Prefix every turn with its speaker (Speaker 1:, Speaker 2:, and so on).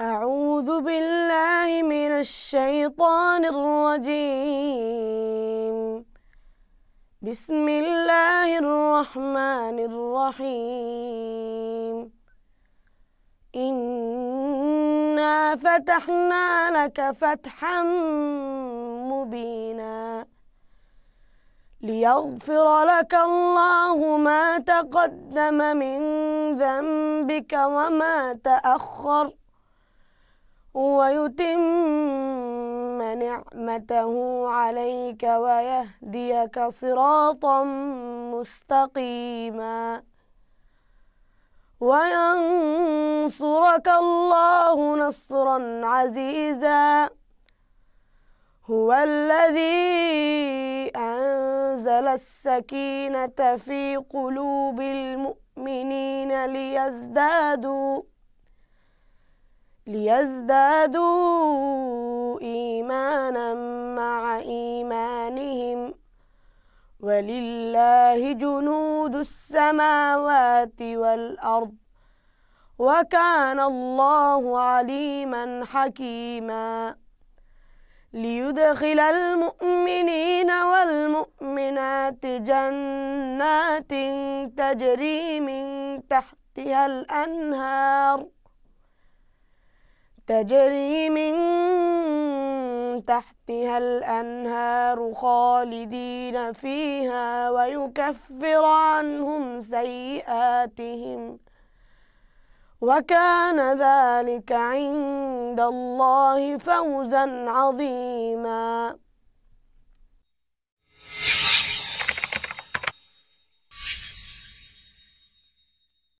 Speaker 1: أعوذ بالله من الشيطان الرجيم بسم الله الرحمن الرحيم إنا فتحنا لك فتحا مبينا ليغفر لك الله ما تقدم من ذنبك وما تأخر ويتم نعمته عليك ويهديك صراطا مستقيما وينصرك الله نصرا عزيزا هو الذي أنزل السكينة في قلوب المؤمنين ليزدادوا ليزدادوا إيمانا مع إيمانهم ولله جنود السماوات والأرض وكان الله عليما حكيما ليدخل المؤمنين والمؤمنات جنات تجري من تحتها الأنهار تجري من تحتها الأنهار خالدين فيها ويكفر عنهم سيئاتهم وكان ذلك عند الله فوزا عظيما